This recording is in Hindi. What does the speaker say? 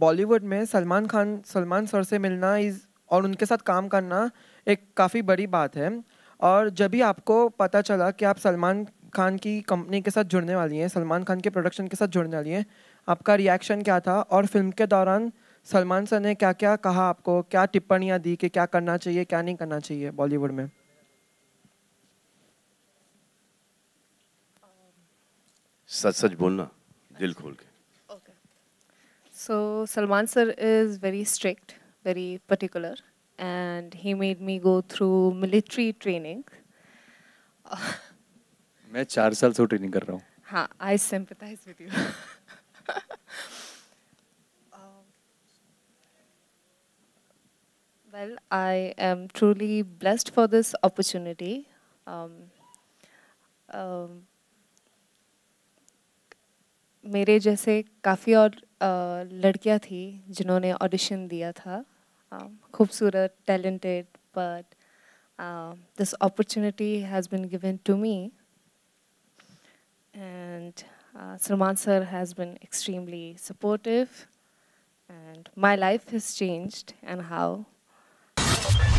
बॉलीवुड में सलमान खान सलमान सर से मिलना इज़ और उनके साथ काम करना एक काफ़ी बड़ी बात है और जब भी आपको पता चला कि आप सलमान खान की कंपनी के साथ जुड़ने वाली हैं सलमान खान के प्रोडक्शन के साथ जुड़ने वाली हैं आपका रिएक्शन क्या था और फिल्म के दौरान सलमान सर ने क्या क्या कहा आपको क्या टिप्पणियाँ दी कि क्या करना चाहिए क्या नहीं करना चाहिए बॉलीवुड में सच सच बोलना दिल खोल के So Salman sir is very strict, very particular, and he made me go through military training. मैं चार साल से ट्रेनिंग कर रहा हूँ हाँ आई um, Well, I am truly blessed for this opportunity. Um, um, मेरे जैसे काफ़ी और लड़कियाँ थी जिन्होंने ऑडिशन दिया था खूबसूरत talented but this opportunity has been given to me and Salman sir has been extremely supportive and my life has changed and how